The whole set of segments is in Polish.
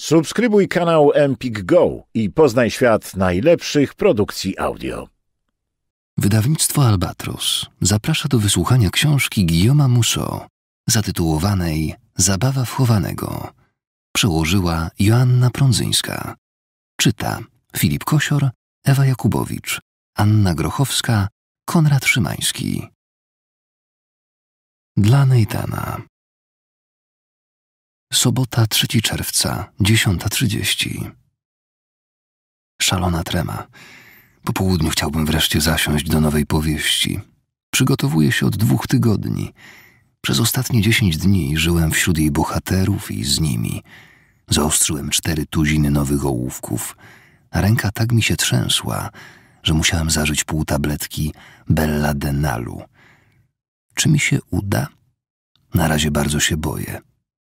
Subskrybuj kanał Empik Go i poznaj świat najlepszych produkcji audio. Wydawnictwo Albatros zaprasza do wysłuchania książki Guillaume Musso zatytułowanej Zabawa wchowanego. Przełożyła Joanna Prądzyńska. Czyta Filip Kosior, Ewa Jakubowicz, Anna Grochowska, Konrad Szymański. Dla Nejtana. Sobota 3 czerwca, 10.30. Szalona trema. Po południu chciałbym wreszcie zasiąść do nowej powieści. Przygotowuję się od dwóch tygodni. Przez ostatnie dziesięć dni żyłem wśród jej bohaterów i z nimi. Zaostrzyłem cztery tuziny nowych ołówków. Ręka tak mi się trzęsła, że musiałem zażyć pół tabletki belladenalu. Czy mi się uda? Na razie bardzo się boję.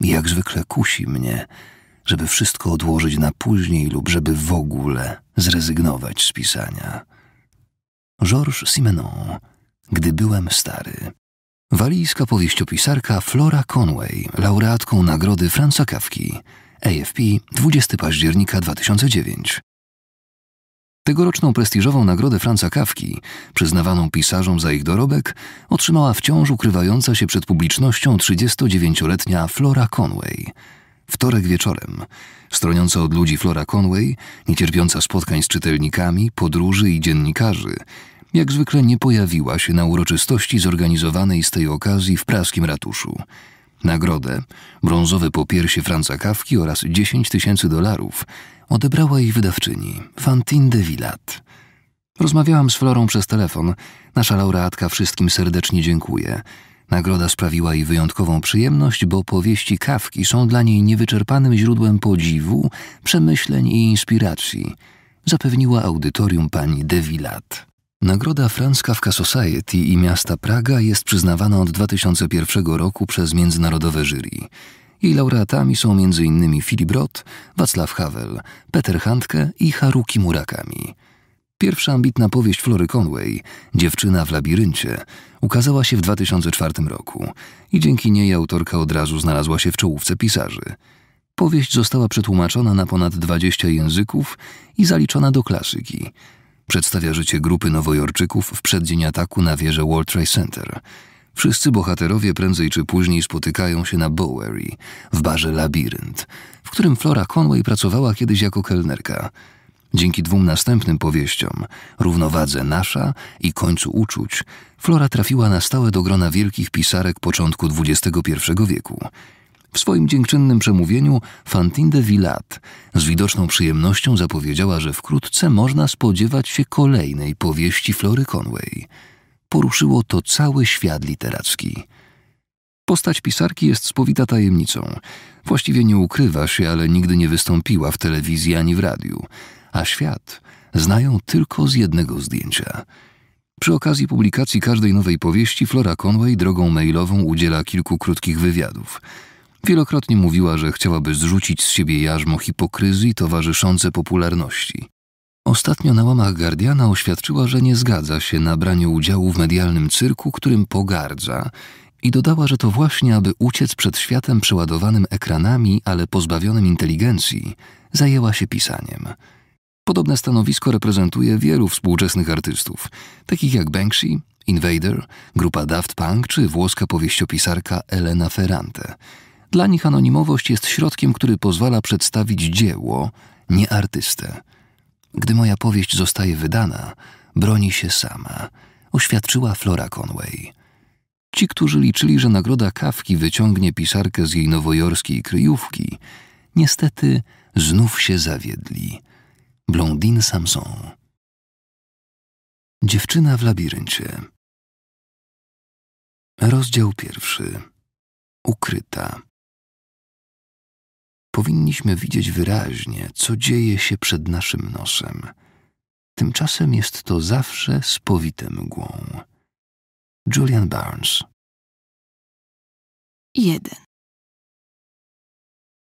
Jak zwykle kusi mnie, żeby wszystko odłożyć na później lub żeby w ogóle zrezygnować z pisania. Georges Simenon, gdy byłem stary. Walijska powieściopisarka Flora Conway, laureatką nagrody Franca Kawki, AFP 20 października 2009. Tegoroczną prestiżową nagrodę Franca Kawki, przyznawaną pisarzom za ich dorobek, otrzymała wciąż ukrywająca się przed publicznością 39-letnia Flora Conway. Wtorek wieczorem, stroniąca od ludzi Flora Conway, niecierpiąca spotkań z czytelnikami, podróży i dziennikarzy, jak zwykle nie pojawiła się na uroczystości zorganizowanej z tej okazji w praskim ratuszu. Nagrodę, brązowe popiersie Franca Kawki oraz 10 tysięcy dolarów odebrała jej wydawczyni, Fantine de Villat. Rozmawiałam z Florą przez telefon. Nasza laureatka wszystkim serdecznie dziękuję. Nagroda sprawiła jej wyjątkową przyjemność, bo powieści Kawki są dla niej niewyczerpanym źródłem podziwu, przemyśleń i inspiracji, zapewniła audytorium pani de Villat. Nagroda Franz Kafka Society i miasta Praga jest przyznawana od 2001 roku przez międzynarodowe jury. Jej laureatami są m.in. Filip Roth, Wacław Havel, Peter Handke i Haruki Murakami. Pierwsza ambitna powieść Flory Conway, Dziewczyna w labiryncie, ukazała się w 2004 roku i dzięki niej autorka od razu znalazła się w czołówce pisarzy. Powieść została przetłumaczona na ponad 20 języków i zaliczona do klasyki. Przedstawia życie grupy nowojorczyków w przeddzień ataku na wieżę World Trade Center – Wszyscy bohaterowie prędzej czy później spotykają się na Bowery, w barze Labirynt, w którym Flora Conway pracowała kiedyś jako kelnerka. Dzięki dwóm następnym powieściom, Równowadze Nasza i Końcu Uczuć, Flora trafiła na stałe do grona wielkich pisarek początku XXI wieku. W swoim dziękczynnym przemówieniu Fantine de Villat z widoczną przyjemnością zapowiedziała, że wkrótce można spodziewać się kolejnej powieści Flory Conway – poruszyło to cały świat literacki. Postać pisarki jest spowita tajemnicą. Właściwie nie ukrywa się, ale nigdy nie wystąpiła w telewizji ani w radiu, a świat znają tylko z jednego zdjęcia. Przy okazji publikacji każdej nowej powieści Flora Conway drogą mailową udziela kilku krótkich wywiadów. Wielokrotnie mówiła, że chciałaby zrzucić z siebie jarzmo hipokryzji towarzyszące popularności. Ostatnio na łamach Guardiana oświadczyła, że nie zgadza się na branie udziału w medialnym cyrku, którym pogardza, i dodała, że to właśnie, aby uciec przed światem przeładowanym ekranami, ale pozbawionym inteligencji, zajęła się pisaniem. Podobne stanowisko reprezentuje wielu współczesnych artystów, takich jak Banksy, Invader, grupa Daft Punk czy włoska powieściopisarka Elena Ferrante. Dla nich anonimowość jest środkiem, który pozwala przedstawić dzieło, nie artystę. Gdy moja powieść zostaje wydana, broni się sama, oświadczyła Flora Conway. Ci, którzy liczyli, że nagroda kawki wyciągnie pisarkę z jej nowojorskiej kryjówki, niestety znów się zawiedli. Blondin Samson. Dziewczyna w labiryncie. Rozdział pierwszy. Ukryta powinniśmy widzieć wyraźnie, co dzieje się przed naszym nosem. Tymczasem jest to zawsze spowite mgłą. Julian Barnes 1.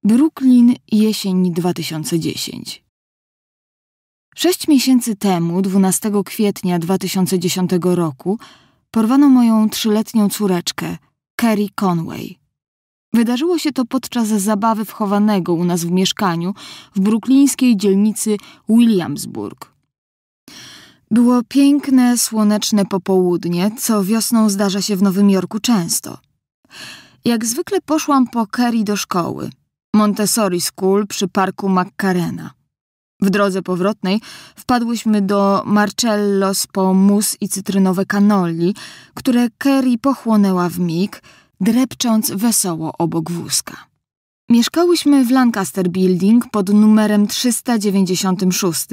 Brooklyn, jesień 2010. Sześć miesięcy temu, 12 kwietnia 2010 roku, porwano moją trzyletnią córeczkę, Carrie Conway. Wydarzyło się to podczas zabawy wchowanego u nas w mieszkaniu w bruklińskiej dzielnicy Williamsburg. Było piękne, słoneczne popołudnie, co wiosną zdarza się w Nowym Jorku często. Jak zwykle poszłam po Kerry do szkoły, Montessori School przy parku Macarena. W drodze powrotnej wpadłyśmy do Marcellos po mus i cytrynowe cannoli, które Kerry pochłonęła w mig – drepcząc wesoło obok wózka. Mieszkałyśmy w Lancaster Building pod numerem 396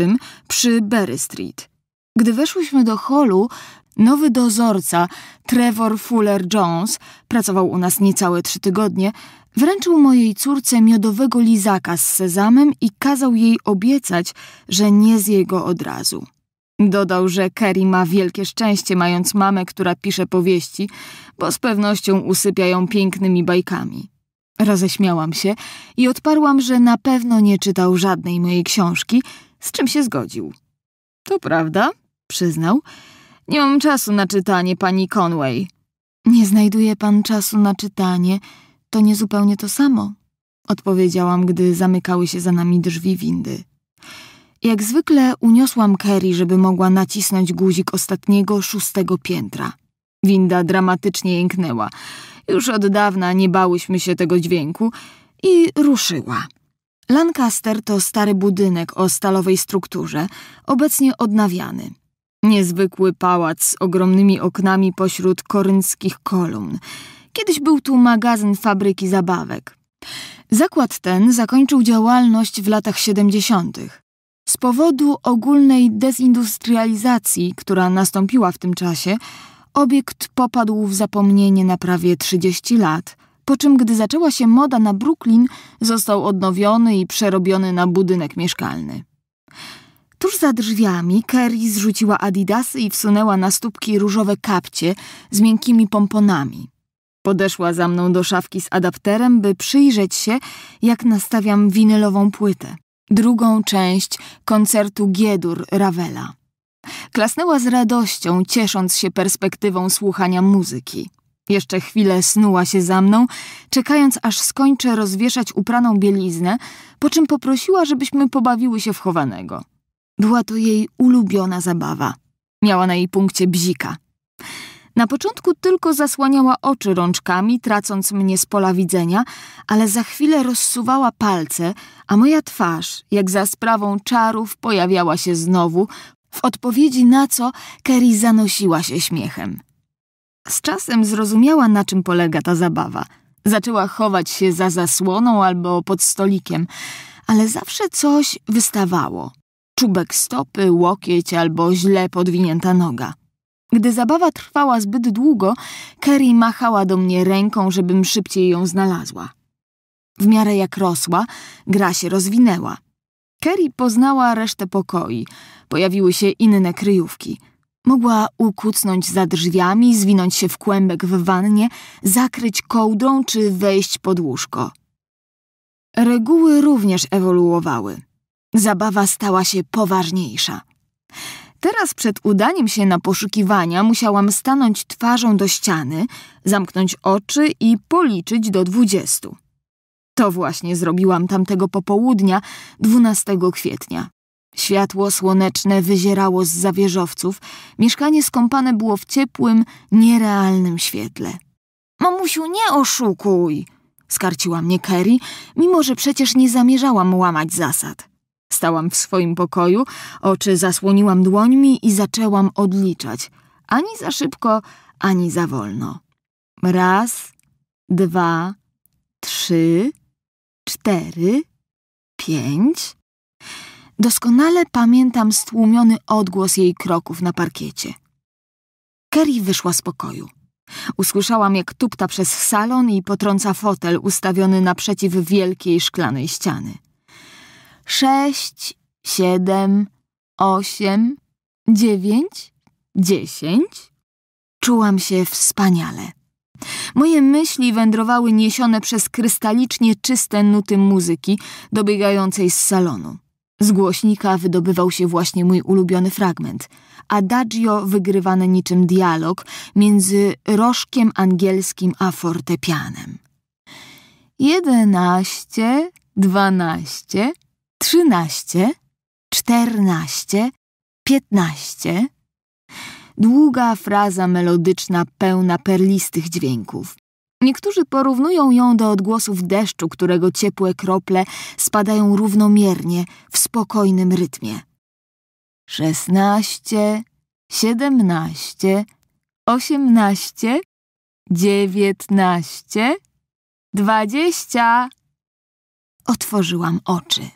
przy Berry Street. Gdy weszłyśmy do holu, nowy dozorca, Trevor Fuller Jones, pracował u nas niecałe trzy tygodnie, wręczył mojej córce miodowego lizaka z sezamem i kazał jej obiecać, że nie zje go od razu. Dodał, że Kerry ma wielkie szczęście, mając mamę, która pisze powieści, bo z pewnością usypia ją pięknymi bajkami. Roześmiałam się i odparłam, że na pewno nie czytał żadnej mojej książki, z czym się zgodził. To prawda, przyznał. Nie mam czasu na czytanie, pani Conway. Nie znajduje pan czasu na czytanie, to nie zupełnie to samo, odpowiedziałam, gdy zamykały się za nami drzwi windy. Jak zwykle uniosłam Kerry, żeby mogła nacisnąć guzik ostatniego, szóstego piętra. Winda dramatycznie jęknęła. Już od dawna nie bałyśmy się tego dźwięku i ruszyła. Lancaster to stary budynek o stalowej strukturze, obecnie odnawiany. Niezwykły pałac z ogromnymi oknami pośród korynckich kolumn. Kiedyś był tu magazyn fabryki zabawek. Zakład ten zakończył działalność w latach 70. Z powodu ogólnej dezindustrializacji, która nastąpiła w tym czasie, obiekt popadł w zapomnienie na prawie 30 lat, po czym gdy zaczęła się moda na Brooklyn, został odnowiony i przerobiony na budynek mieszkalny. Tuż za drzwiami Kerry zrzuciła adidasy i wsunęła na stópki różowe kapcie z miękkimi pomponami. Podeszła za mną do szafki z adapterem, by przyjrzeć się, jak nastawiam winylową płytę drugą część koncertu Giedur Ravela. Klasnęła z radością, ciesząc się perspektywą słuchania muzyki. Jeszcze chwilę snuła się za mną, czekając aż skończę rozwieszać upraną bieliznę, po czym poprosiła, żebyśmy pobawiły się w chowanego. Była to jej ulubiona zabawa. Miała na jej punkcie bzika. Na początku tylko zasłaniała oczy rączkami, tracąc mnie z pola widzenia, ale za chwilę rozsuwała palce, a moja twarz, jak za sprawą czarów, pojawiała się znowu, w odpowiedzi na co Kerry zanosiła się śmiechem. Z czasem zrozumiała, na czym polega ta zabawa. Zaczęła chować się za zasłoną albo pod stolikiem, ale zawsze coś wystawało. Czubek stopy, łokieć albo źle podwinięta noga. Gdy zabawa trwała zbyt długo, Kerry machała do mnie ręką, żebym szybciej ją znalazła. W miarę jak rosła, gra się rozwinęła. Kerry poznała resztę pokoi. Pojawiły się inne kryjówki. Mogła ukucnąć za drzwiami, zwinąć się w kłębek w wannie, zakryć kołdrą czy wejść pod łóżko. Reguły również ewoluowały. Zabawa stała się poważniejsza. Teraz przed udaniem się na poszukiwania musiałam stanąć twarzą do ściany, zamknąć oczy i policzyć do dwudziestu. To właśnie zrobiłam tamtego popołudnia, 12 kwietnia. Światło słoneczne wyzierało z zawieżowców, mieszkanie skąpane było w ciepłym, nierealnym świetle. Mamusiu, nie oszukuj! Skarciła mnie Kerry, mimo że przecież nie zamierzałam łamać zasad. Stałam w swoim pokoju, oczy zasłoniłam dłońmi i zaczęłam odliczać. Ani za szybko, ani za wolno. Raz, dwa, trzy, cztery, pięć. Doskonale pamiętam stłumiony odgłos jej kroków na parkiecie. Kerry wyszła z pokoju. Usłyszałam, jak tupta przez salon i potrąca fotel ustawiony naprzeciw wielkiej szklanej ściany sześć, siedem, osiem, dziewięć, dziesięć. Czułam się wspaniale. Moje myśli wędrowały niesione przez krystalicznie czyste nuty muzyki dobiegającej z salonu. Z głośnika wydobywał się właśnie mój ulubiony fragment. Adagio wygrywane niczym dialog między rożkiem angielskim a fortepianem. Jedenaście, dwanaście, trzynaście, czternaście, piętnaście. Długa fraza melodyczna pełna perlistych dźwięków. Niektórzy porównują ją do odgłosów deszczu, którego ciepłe krople spadają równomiernie, w spokojnym rytmie. Szesnaście, siedemnaście, osiemnaście, dziewiętnaście, dwadzieścia. Otworzyłam oczy.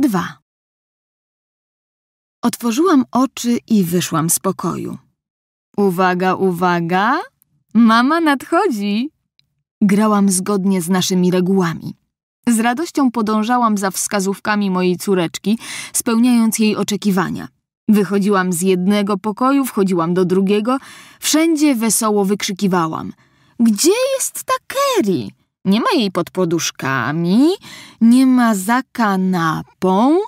2. Otworzyłam oczy i wyszłam z pokoju. Uwaga, uwaga! Mama nadchodzi! Grałam zgodnie z naszymi regułami. Z radością podążałam za wskazówkami mojej córeczki, spełniając jej oczekiwania. Wychodziłam z jednego pokoju, wchodziłam do drugiego, wszędzie wesoło wykrzykiwałam: Gdzie jest ta Kerry? Nie ma jej pod poduszkami, nie ma za kanapą.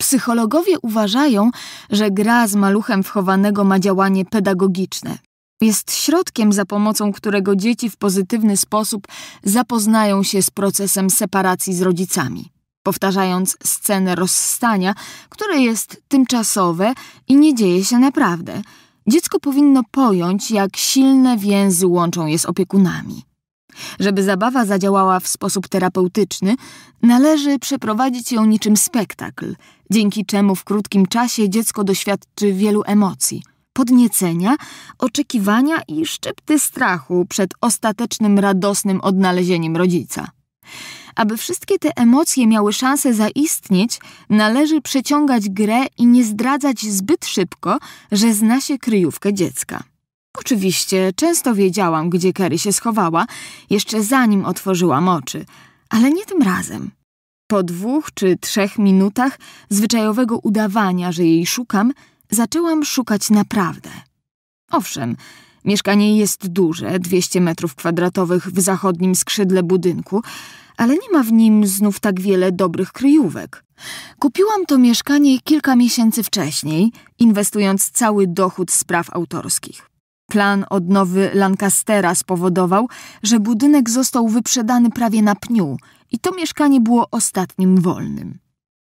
Psychologowie uważają, że gra z maluchem wchowanego ma działanie pedagogiczne. Jest środkiem, za pomocą którego dzieci w pozytywny sposób zapoznają się z procesem separacji z rodzicami, powtarzając scenę rozstania, które jest tymczasowe i nie dzieje się naprawdę. Dziecko powinno pojąć, jak silne więzy łączą je z opiekunami. Żeby zabawa zadziałała w sposób terapeutyczny, należy przeprowadzić ją niczym spektakl, dzięki czemu w krótkim czasie dziecko doświadczy wielu emocji – podniecenia, oczekiwania i szczypty strachu przed ostatecznym radosnym odnalezieniem rodzica. Aby wszystkie te emocje miały szansę zaistnieć, należy przeciągać grę i nie zdradzać zbyt szybko, że zna się kryjówkę dziecka. Oczywiście często wiedziałam, gdzie Kerry się schowała, jeszcze zanim otworzyłam oczy, ale nie tym razem. Po dwóch czy trzech minutach zwyczajowego udawania, że jej szukam, zaczęłam szukać naprawdę. Owszem, mieszkanie jest duże, 200 metrów kwadratowych w zachodnim skrzydle budynku, ale nie ma w nim znów tak wiele dobrych kryjówek. Kupiłam to mieszkanie kilka miesięcy wcześniej, inwestując cały dochód z praw autorskich. Plan odnowy Lancastera spowodował, że budynek został wyprzedany prawie na pniu i to mieszkanie było ostatnim wolnym.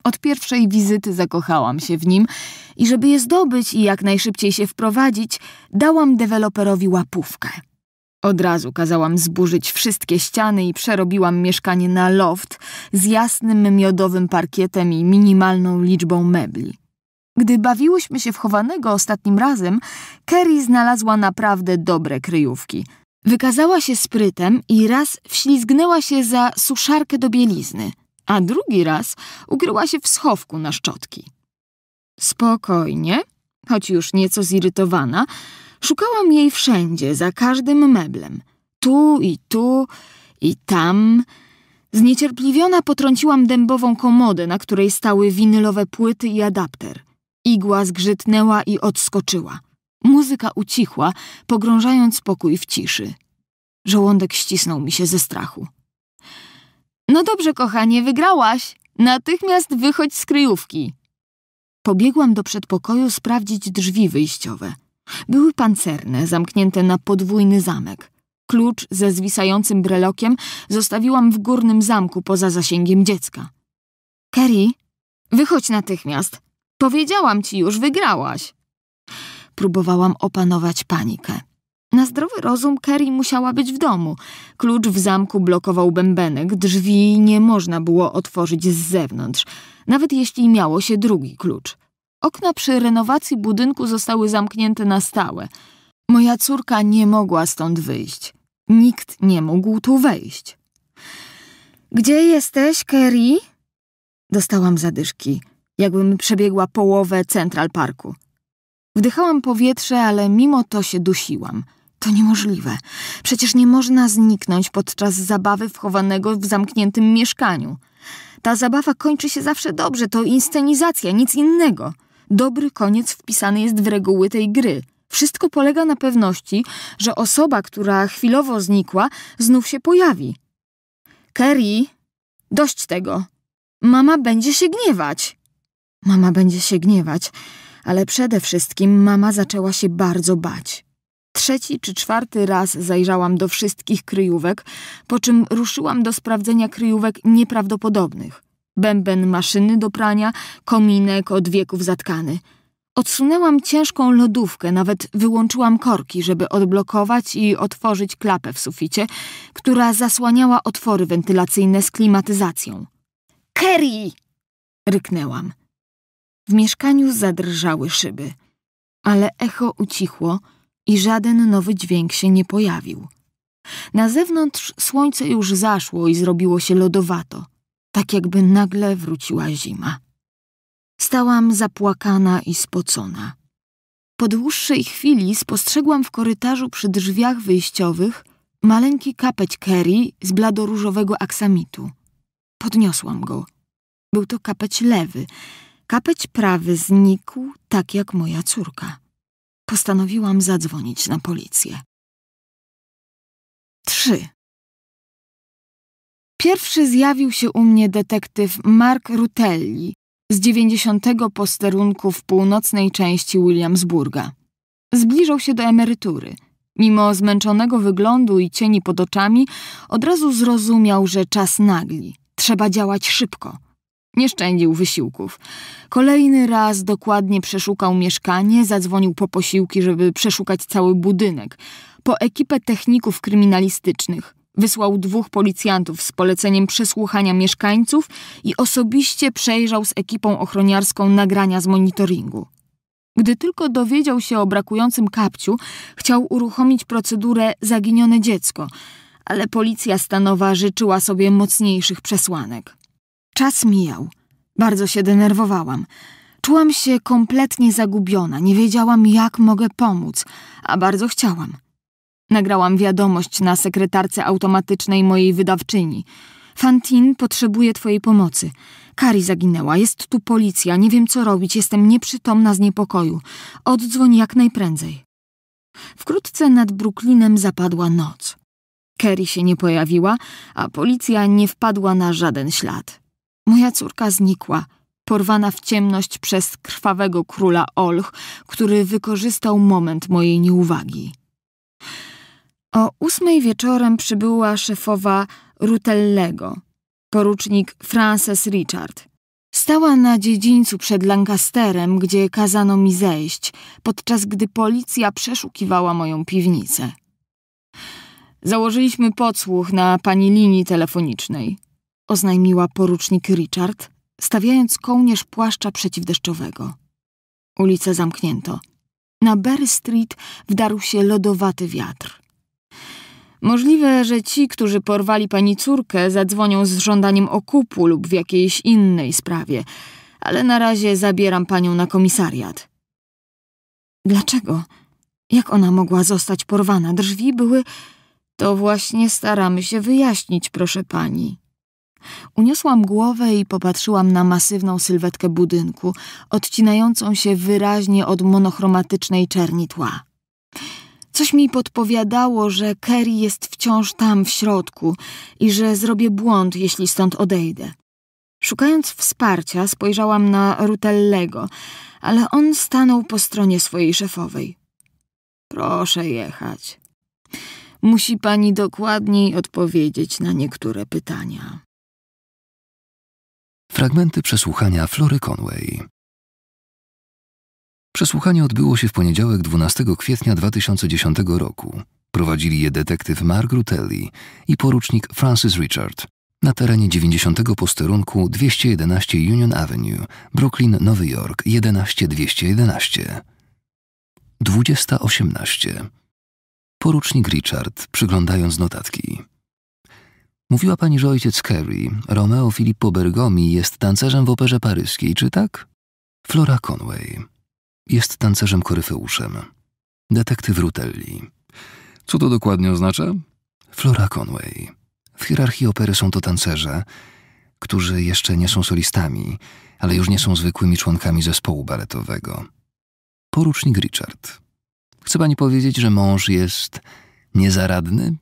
Od pierwszej wizyty zakochałam się w nim i żeby je zdobyć i jak najszybciej się wprowadzić, dałam deweloperowi łapówkę. Od razu kazałam zburzyć wszystkie ściany i przerobiłam mieszkanie na loft z jasnym miodowym parkietem i minimalną liczbą mebli. Gdy bawiłyśmy się w chowanego ostatnim razem, Kerry znalazła naprawdę dobre kryjówki. Wykazała się sprytem i raz wślizgnęła się za suszarkę do bielizny, a drugi raz ukryła się w schowku na szczotki. Spokojnie, choć już nieco zirytowana, szukałam jej wszędzie, za każdym meblem. Tu i tu i tam. Zniecierpliwiona potrąciłam dębową komodę, na której stały winylowe płyty i adapter. Igła zgrzytnęła i odskoczyła. Muzyka ucichła, pogrążając pokój w ciszy. Żołądek ścisnął mi się ze strachu. No dobrze, kochanie, wygrałaś. Natychmiast wychodź z kryjówki. Pobiegłam do przedpokoju sprawdzić drzwi wyjściowe. Były pancerne, zamknięte na podwójny zamek. Klucz ze zwisającym brelokiem zostawiłam w górnym zamku poza zasięgiem dziecka. Kerry, wychodź natychmiast. Powiedziałam ci już, wygrałaś. Próbowałam opanować panikę. Na zdrowy rozum Kerry musiała być w domu. Klucz w zamku blokował bębenek, drzwi nie można było otworzyć z zewnątrz, nawet jeśli miało się drugi klucz. Okna przy renowacji budynku zostały zamknięte na stałe. Moja córka nie mogła stąd wyjść. Nikt nie mógł tu wejść. Gdzie jesteś, Kerry? Dostałam zadyszki jakbym przebiegła połowę Central Parku. Wdychałam powietrze, ale mimo to się dusiłam. To niemożliwe. Przecież nie można zniknąć podczas zabawy wchowanego w zamkniętym mieszkaniu. Ta zabawa kończy się zawsze dobrze, to inscenizacja, nic innego. Dobry koniec wpisany jest w reguły tej gry. Wszystko polega na pewności, że osoba, która chwilowo znikła, znów się pojawi. Kerry, dość tego. Mama będzie się gniewać. Mama będzie się gniewać, ale przede wszystkim mama zaczęła się bardzo bać. Trzeci czy czwarty raz zajrzałam do wszystkich kryjówek, po czym ruszyłam do sprawdzenia kryjówek nieprawdopodobnych. Bęben maszyny do prania, kominek od wieków zatkany. Odsunęłam ciężką lodówkę, nawet wyłączyłam korki, żeby odblokować i otworzyć klapę w suficie, która zasłaniała otwory wentylacyjne z klimatyzacją. Kerry! ryknęłam. W mieszkaniu zadrżały szyby, ale echo ucichło i żaden nowy dźwięk się nie pojawił. Na zewnątrz słońce już zaszło i zrobiło się lodowato, tak jakby nagle wróciła zima. Stałam zapłakana i spocona. Po dłuższej chwili spostrzegłam w korytarzu przy drzwiach wyjściowych maleńki kapeć Kerry z bladoróżowego aksamitu. Podniosłam go. Był to kapeć lewy, Kapeć prawy znikł, tak jak moja córka. Postanowiłam zadzwonić na policję. 3. Pierwszy zjawił się u mnie detektyw Mark Rutelli z 90. posterunku w północnej części Williamsburga. Zbliżał się do emerytury. Mimo zmęczonego wyglądu i cieni pod oczami, od razu zrozumiał, że czas nagli. Trzeba działać szybko. Nie szczędził wysiłków. Kolejny raz dokładnie przeszukał mieszkanie, zadzwonił po posiłki, żeby przeszukać cały budynek. Po ekipę techników kryminalistycznych wysłał dwóch policjantów z poleceniem przesłuchania mieszkańców i osobiście przejrzał z ekipą ochroniarską nagrania z monitoringu. Gdy tylko dowiedział się o brakującym kapciu, chciał uruchomić procedurę zaginione dziecko, ale policja stanowa życzyła sobie mocniejszych przesłanek. Czas mijał. Bardzo się denerwowałam. Czułam się kompletnie zagubiona, nie wiedziałam, jak mogę pomóc, a bardzo chciałam. Nagrałam wiadomość na sekretarce automatycznej mojej wydawczyni. Fantin potrzebuje twojej pomocy. Kari zaginęła, jest tu policja, nie wiem co robić, jestem nieprzytomna z niepokoju. Oddzwoń jak najprędzej. Wkrótce nad Brooklinem zapadła noc. Kerry się nie pojawiła, a policja nie wpadła na żaden ślad. Moja córka znikła, porwana w ciemność przez krwawego króla Olch, który wykorzystał moment mojej nieuwagi. O ósmej wieczorem przybyła szefowa Rutellego, porucznik Frances Richard. Stała na dziedzińcu przed Lancasterem, gdzie kazano mi zejść, podczas gdy policja przeszukiwała moją piwnicę. Założyliśmy podsłuch na pani linii telefonicznej oznajmiła porucznik Richard, stawiając kołnierz płaszcza przeciwdeszczowego. Ulicę zamknięto. Na Berry Street wdarł się lodowaty wiatr. Możliwe, że ci, którzy porwali pani córkę, zadzwonią z żądaniem okupu lub w jakiejś innej sprawie, ale na razie zabieram panią na komisariat. Dlaczego? Jak ona mogła zostać porwana? Drzwi były. To właśnie staramy się wyjaśnić, proszę pani. Uniosłam głowę i popatrzyłam na masywną sylwetkę budynku, odcinającą się wyraźnie od monochromatycznej czerni tła. Coś mi podpowiadało, że Kerry jest wciąż tam w środku i że zrobię błąd, jeśli stąd odejdę. Szukając wsparcia, spojrzałam na Rutellego, ale on stanął po stronie swojej szefowej. Proszę jechać. Musi pani dokładniej odpowiedzieć na niektóre pytania. Fragmenty przesłuchania Flory Conway. Przesłuchanie odbyło się w poniedziałek 12 kwietnia 2010 roku. Prowadzili je detektyw Mark Rutelli i porucznik Francis Richard na terenie 90 posterunku 211 Union Avenue, Brooklyn, Nowy Jork 11211. 20.18. Porucznik Richard, przyglądając notatki. Mówiła pani, że ojciec Carey, Romeo Filippo Bergomi, jest tancerzem w operze paryskiej, czy tak? Flora Conway. Jest tancerzem koryfeuszem. Detektyw Rutelli. Co to dokładnie oznacza? Flora Conway. W hierarchii opery są to tancerze, którzy jeszcze nie są solistami, ale już nie są zwykłymi członkami zespołu baletowego. Porucznik Richard. Chce pani powiedzieć, że mąż jest niezaradny?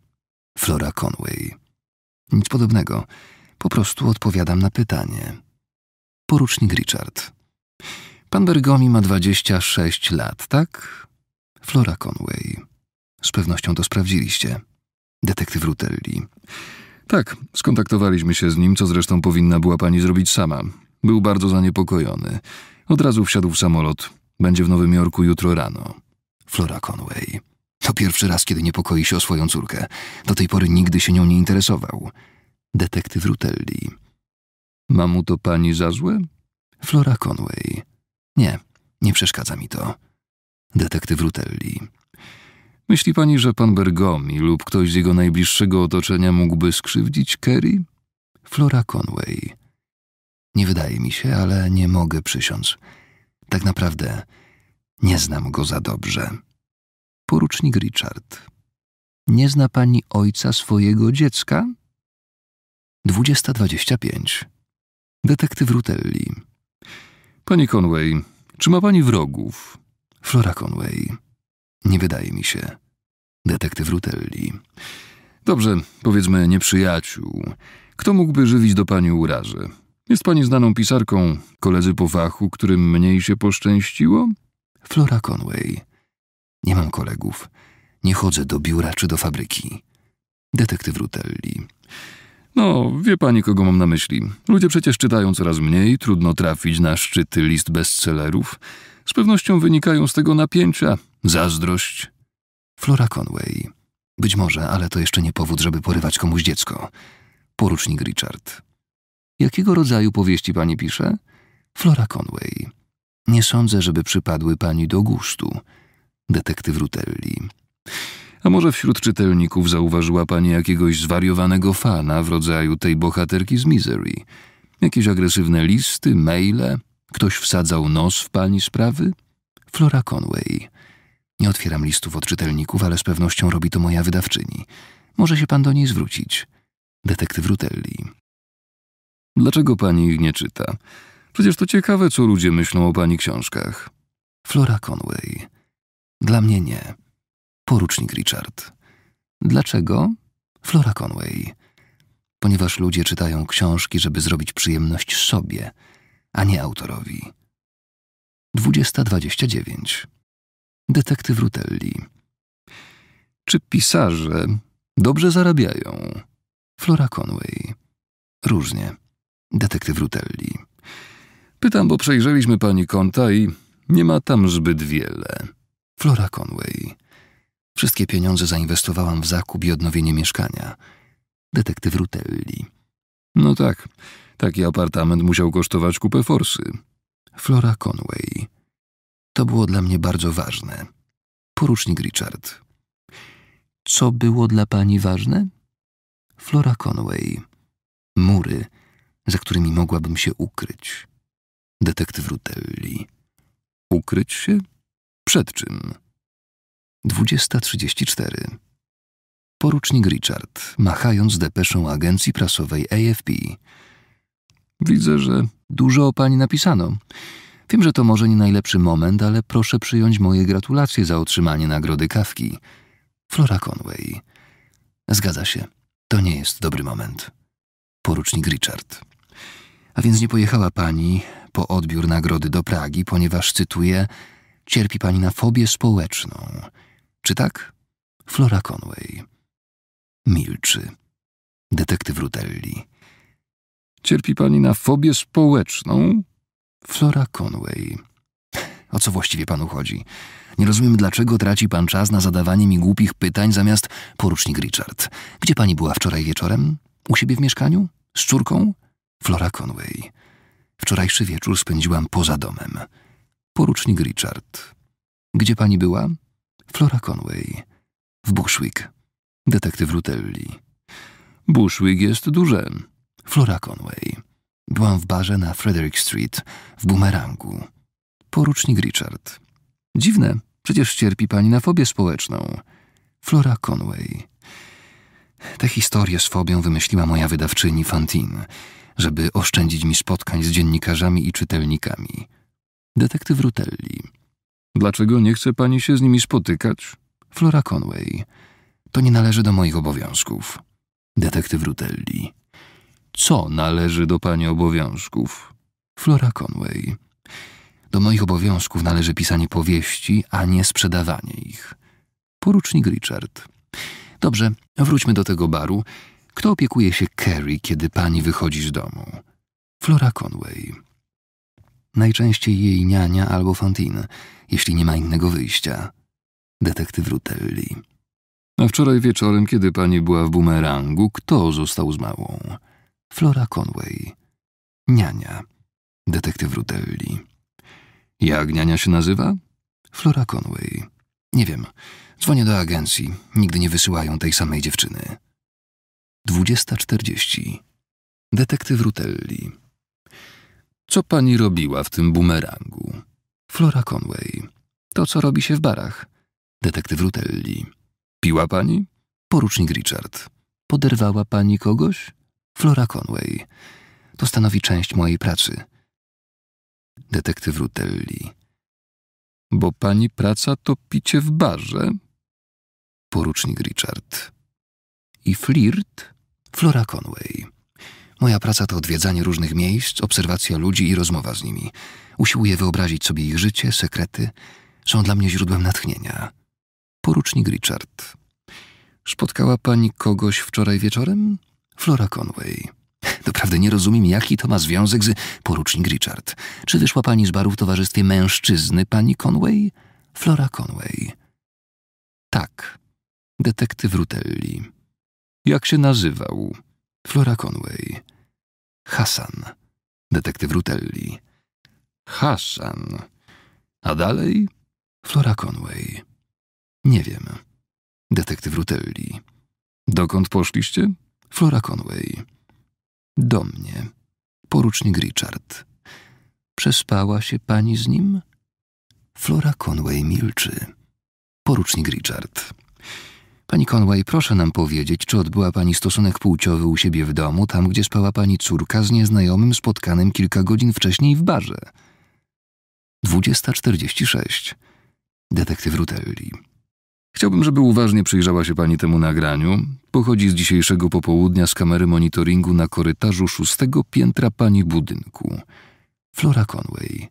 Flora Conway. Nic podobnego. Po prostu odpowiadam na pytanie. Porucznik Richard. Pan Bergomi ma 26 lat, tak? Flora Conway. Z pewnością to sprawdziliście. Detektyw Rutelli. Tak, skontaktowaliśmy się z nim, co zresztą powinna była pani zrobić sama. Był bardzo zaniepokojony. Od razu wsiadł w samolot. Będzie w Nowym Jorku jutro rano. Flora Conway. To pierwszy raz, kiedy niepokoi się o swoją córkę. Do tej pory nigdy się nią nie interesował. Detektyw Rutelli. Ma mu to pani za złe? Flora Conway. Nie, nie przeszkadza mi to. Detektyw Rutelli. Myśli pani, że pan Bergomi lub ktoś z jego najbliższego otoczenia mógłby skrzywdzić Kerry? Flora Conway. Nie wydaje mi się, ale nie mogę przysiąc. Tak naprawdę nie znam go za dobrze. Porucznik Richard. Nie zna pani ojca swojego dziecka? 20.25. Detektyw Rutelli. Pani Conway, czy ma pani wrogów? Flora Conway. Nie wydaje mi się. Detektyw Rutelli. Dobrze, powiedzmy nieprzyjaciół. Kto mógłby żywić do pani urażę? Jest pani znaną pisarką, koledzy po fachu, którym mniej się poszczęściło? Flora Conway. Nie mam kolegów. Nie chodzę do biura czy do fabryki. Detektyw Rutelli. No, wie pani, kogo mam na myśli. Ludzie przecież czytają coraz mniej, trudno trafić na szczyty list bestsellerów. Z pewnością wynikają z tego napięcia, zazdrość. Flora Conway. Być może, ale to jeszcze nie powód, żeby porywać komuś dziecko. Porucznik Richard. Jakiego rodzaju powieści pani pisze? Flora Conway. Nie sądzę, żeby przypadły pani do gustu detektyw Rutelli. A może wśród czytelników zauważyła pani jakiegoś zwariowanego fana w rodzaju tej bohaterki z Misery? Jakieś agresywne listy, maile? Ktoś wsadzał nos w pani sprawy? Flora Conway. Nie otwieram listów od czytelników, ale z pewnością robi to moja wydawczyni. Może się pan do niej zwrócić. Detektyw Rutelli. Dlaczego pani ich nie czyta? Przecież to ciekawe, co ludzie myślą o pani książkach. Flora Conway. Dla mnie nie. Porucznik Richard. Dlaczego? Flora Conway. Ponieważ ludzie czytają książki, żeby zrobić przyjemność sobie, a nie autorowi. 20.29. Detektyw Rutelli. Czy pisarze dobrze zarabiają? Flora Conway. Różnie. Detektyw Rutelli. Pytam, bo przejrzeliśmy pani konta i nie ma tam zbyt wiele. Flora Conway. Wszystkie pieniądze zainwestowałam w zakup i odnowienie mieszkania. Detektyw Rutelli. No tak, taki apartament musiał kosztować kupę forsy. Flora Conway. To było dla mnie bardzo ważne. Porucznik Richard. Co było dla pani ważne? Flora Conway. Mury, za którymi mogłabym się ukryć. Detektyw Rutelli. Ukryć się? Przed czym? 20.34. Porucznik Richard, machając depeszą agencji prasowej AFP. Widzę, że dużo o pani napisano. Wiem, że to może nie najlepszy moment, ale proszę przyjąć moje gratulacje za otrzymanie nagrody kawki. Flora Conway. Zgadza się. To nie jest dobry moment. Porucznik Richard. A więc nie pojechała pani po odbiór nagrody do Pragi, ponieważ, cytuję, Cierpi pani na fobię społeczną. Czy tak? Flora Conway. Milczy. Detektyw Rutelli. Cierpi pani na fobię społeczną? Flora Conway. O co właściwie panu chodzi? Nie rozumiem, dlaczego traci pan czas na zadawanie mi głupich pytań zamiast porucznik Richard. Gdzie pani była wczoraj wieczorem? U siebie w mieszkaniu? Z córką? Flora Conway. Wczorajszy wieczór spędziłam poza domem. Porucznik Richard. Gdzie pani była? Flora Conway. W Bushwick. Detektyw Rutelli. Bushwick jest duże. Flora Conway. Byłam w barze na Frederick Street, w Bumerangu. Porucznik Richard. Dziwne, przecież cierpi pani na fobię społeczną. Flora Conway. Tę historię z fobią wymyśliła moja wydawczyni Fantine, żeby oszczędzić mi spotkań z dziennikarzami i czytelnikami. Detektyw Rutelli. Dlaczego nie chce pani się z nimi spotykać? Flora Conway. To nie należy do moich obowiązków. Detektyw Rutelli. Co należy do pani obowiązków? Flora Conway. Do moich obowiązków należy pisanie powieści, a nie sprzedawanie ich. Porucznik Richard. Dobrze, wróćmy do tego baru. Kto opiekuje się Carrie, kiedy pani wychodzi z domu? Flora Conway najczęściej jej niania albo Fantine, jeśli nie ma innego wyjścia. Detektyw Rutelli. A wczoraj wieczorem, kiedy pani była w bumerangu, kto został z małą? Flora Conway. Niania. Detektyw Rutelli. Jak niania się nazywa? Flora Conway. Nie wiem. Dzwonię do agencji. Nigdy nie wysyłają tej samej dziewczyny. 20.40. Detektyw Rutelli. Co pani robiła w tym bumerangu? Flora Conway. To, co robi się w barach. Detektyw Rutelli. Piła pani? Porucznik Richard. Poderwała pani kogoś? Flora Conway. To stanowi część mojej pracy. Detektyw Rutelli. Bo pani praca to picie w barze? Porucznik Richard. I flirt? Flora Conway. Moja praca to odwiedzanie różnych miejsc, obserwacja ludzi i rozmowa z nimi. Usiłuję wyobrazić sobie ich życie, sekrety. Są dla mnie źródłem natchnienia. Porucznik Richard. Spotkała pani kogoś wczoraj wieczorem? Flora Conway. Doprawdy nie rozumiem, jaki to ma związek z... Porucznik Richard. Czy wyszła pani z baru w towarzystwie mężczyzny pani Conway? Flora Conway. Tak. Detektyw Rutelli. Jak się nazywał? Flora Conway. Hasan, detektyw Rutelli. Hasan. A dalej? Flora Conway. Nie wiem. Detektyw Rutelli. Dokąd poszliście? Flora Conway. Do mnie. Porucznik Richard. Przespała się pani z nim? Flora Conway milczy. Porucznik Richard. Pani Conway, proszę nam powiedzieć, czy odbyła pani stosunek płciowy u siebie w domu, tam gdzie spała pani córka z nieznajomym spotkanym kilka godzin wcześniej w barze? 20.46. Detektyw Rutelli. Chciałbym, żeby uważnie przyjrzała się pani temu nagraniu. Pochodzi z dzisiejszego popołudnia z kamery monitoringu na korytarzu szóstego piętra pani budynku. Flora Conway.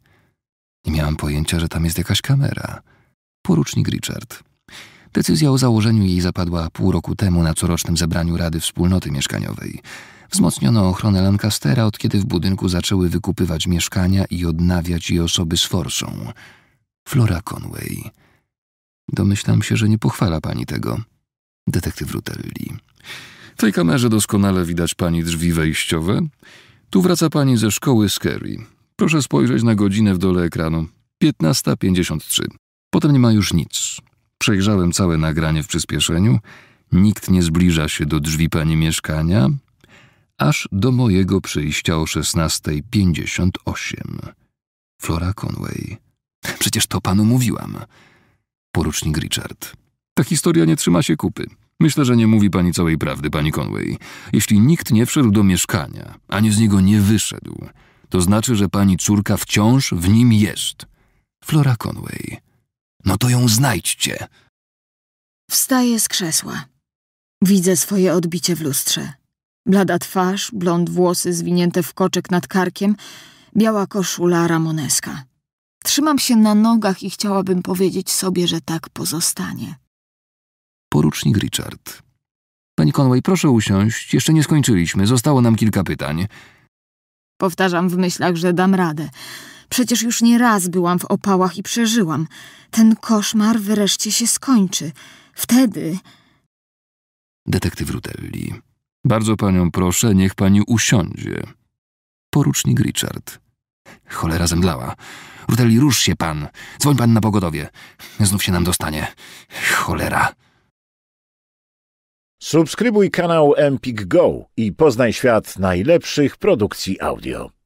Nie miałam pojęcia, że tam jest jakaś kamera. Porucznik Richard. Decyzja o założeniu jej zapadła pół roku temu na corocznym zebraniu Rady Wspólnoty Mieszkaniowej. Wzmocniono ochronę Lancastera, od kiedy w budynku zaczęły wykupywać mieszkania i odnawiać je osoby z forsą. Flora Conway. Domyślam się, że nie pochwala pani tego. Detektyw Rutelli. W tej kamerze doskonale widać pani drzwi wejściowe. Tu wraca pani ze szkoły Skerry. Proszę spojrzeć na godzinę w dole ekranu. 15.53. Potem nie ma już nic. Przejrzałem całe nagranie w przyspieszeniu. Nikt nie zbliża się do drzwi pani mieszkania, aż do mojego przyjścia o 16.58. Flora Conway. Przecież to panu mówiłam. Porucznik Richard. Ta historia nie trzyma się kupy. Myślę, że nie mówi pani całej prawdy, pani Conway. Jeśli nikt nie wszedł do mieszkania, ani z niego nie wyszedł, to znaczy, że pani córka wciąż w nim jest. Flora Conway. No to ją znajdźcie. Wstaję z krzesła. Widzę swoje odbicie w lustrze. Blada twarz, blond włosy zwinięte w koczek nad karkiem, biała koszula ramoneska. Trzymam się na nogach i chciałabym powiedzieć sobie, że tak pozostanie. Porucznik Richard. Pani Conway, proszę usiąść. Jeszcze nie skończyliśmy. Zostało nam kilka pytań. Powtarzam w myślach, że dam radę. Przecież już nie raz byłam w opałach i przeżyłam. Ten koszmar wreszcie się skończy. Wtedy... Detektyw Rutelli. Bardzo panią proszę, niech pani usiądzie. Porucznik Richard. Cholera zemdlała. Rutelli, rusz się pan. Dzwoń pan na pogodowie. Znów się nam dostanie. Cholera. Subskrybuj kanał Empik Go i poznaj świat najlepszych produkcji audio.